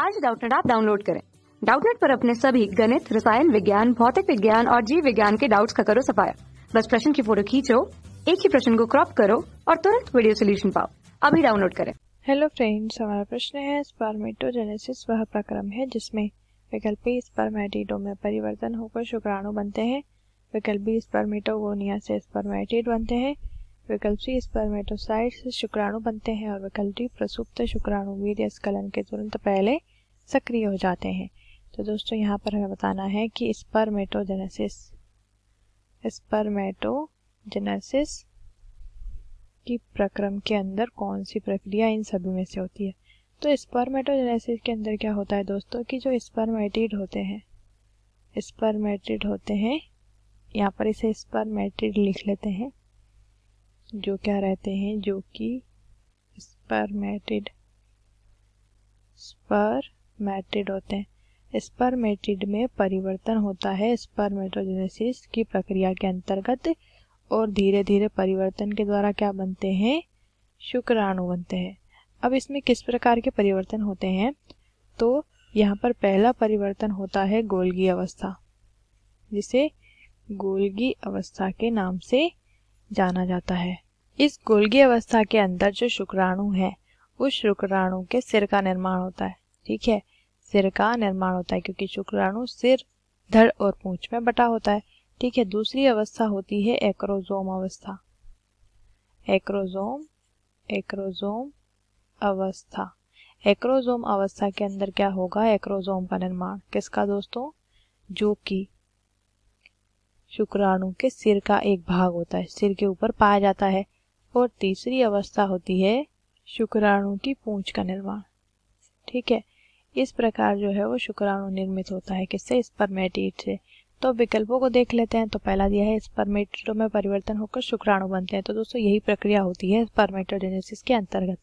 आज डाउटनेट आप डाउनलोड करें डाउटनेट पर अपने सभी गणित रसायन विज्ञान भौतिक विज्ञान और जीव विज्ञान के डाउट्स का करो सफाया बस प्रश्न की फोटो खींचो एक ही प्रश्न को क्रॉप करो और तुरंत वीडियो सोल्यूशन पाओ अभी डाउनलोड करें हेलो फ्रेंड्स हमारा प्रश्न है स्पर्मेटोजेनेसिस वह प्रक्रम है जिसमें विकल्प स्पर्मेटिडो में परिवर्तन होकर शुक्राणु बनते हैं विकल्प स्पर्मेटोगोनिया से स्पर्मेटिड बनते हैं विकल्पी स्पर्मेटोसाइट से शुक्राणु बनते हैं और विकल्पी प्रसुप्त शुक्राणु वीर स्खलन के तुरंत पहले सक्रिय हो जाते हैं तो दोस्तों यहाँ पर हमें बताना है कि स्पर्मेटोजेनेसिस स्पर्मेटोजेनेसिस की प्रक्रम के अंदर कौन सी प्रक्रिया इन सभी में से होती है तो स्पर्मेटोजेनेसिस के अंदर क्या होता है दोस्तों कि जो स्पर्मेटिड होते हैं स्पर्मेटिड होते हैं यहाँ पर इसे स्पर्मेटिड लिख लेते हैं जो क्या रहते हैं जो कि स्पर्मेटिड स्पर्मेटिड होते हैं स्पर्मेटिड में परिवर्तन होता है स्पर्मेटोजेनेसिस की प्रक्रिया के अंतर्गत और धीरे धीरे परिवर्तन के द्वारा क्या बनते हैं शुक्राणु बनते हैं अब इसमें किस प्रकार के परिवर्तन होते हैं तो यहाँ पर पहला परिवर्तन होता है गोलगी अवस्था जिसे गोलगी अवस्था के नाम से जाना जाता है इस गोलगी अवस्था के अंदर जो शुक्राणु है उस शुक्राणु के सिर का निर्माण होता है ठीक है सिर का निर्माण होता है क्योंकि शुक्राणु सिर धड़ और पूंछ में बटा होता है ठीक है दूसरी अवस्था होती है एक्रोजोम अवस्था एक्रोजोम एक्रोजोम अवस्था एक्रोजोम अवस्था के अंदर क्या होगा एक्रोजोम का निर्माण किसका दोस्तों जो कि शुक्राणु के सिर का एक भाग होता है सिर के ऊपर पाया जाता है और तीसरी अवस्था होती है शुक्राणु की पूंछ का निर्माण ठीक है इस प्रकार जो है वो शुक्राणु निर्मित होता है किससे स्पर्मेटीट से तो विकल्पों को देख लेते हैं तो पहला दिया है स्पर्मेटो में परिवर्तन होकर शुक्राणु बनते हैं तो दोस्तों यही प्रक्रिया होती है स्पर्मेटोजेनेसिस के अंतर्गत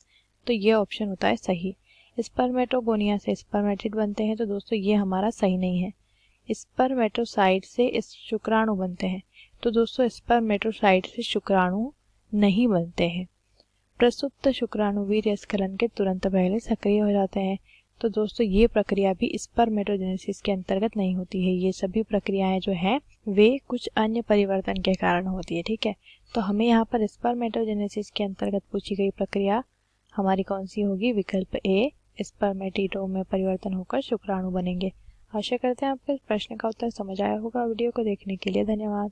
तो ये ऑप्शन होता है सही स्पर्मेटोगोनिया से स्पर्मेटिड बनते हैं तो दोस्तों ये हमारा सही नहीं है स्पर्मेटोसाइट से इस शुक्राणु बनते हैं तो दोस्तों स्पर्मेटोसाइट से शुक्राणु नहीं बनते हैं प्रसुप्त शुक्राणु वीर स्खलन के तुरंत पहले सक्रिय हो जाते हैं तो दोस्तों ये प्रक्रिया भी स्पर्मेटोजेनेसिस के अंतर्गत नहीं होती है ये सभी प्रक्रियाएं जो हैं वे कुछ अन्य परिवर्तन के कारण होती है ठीक है तो हमें यहाँ पर स्पर्मेटोजेनेसिस के अंतर्गत पूछी गई प्रक्रिया हमारी कौन सी होगी विकल्प ए स्पर्मेटिडो में परिवर्तन होकर शुक्राणु बनेंगे आशा करते हैं आपको इस प्रश्न का उत्तर समझ आया होगा वीडियो को देखने के लिए धन्यवाद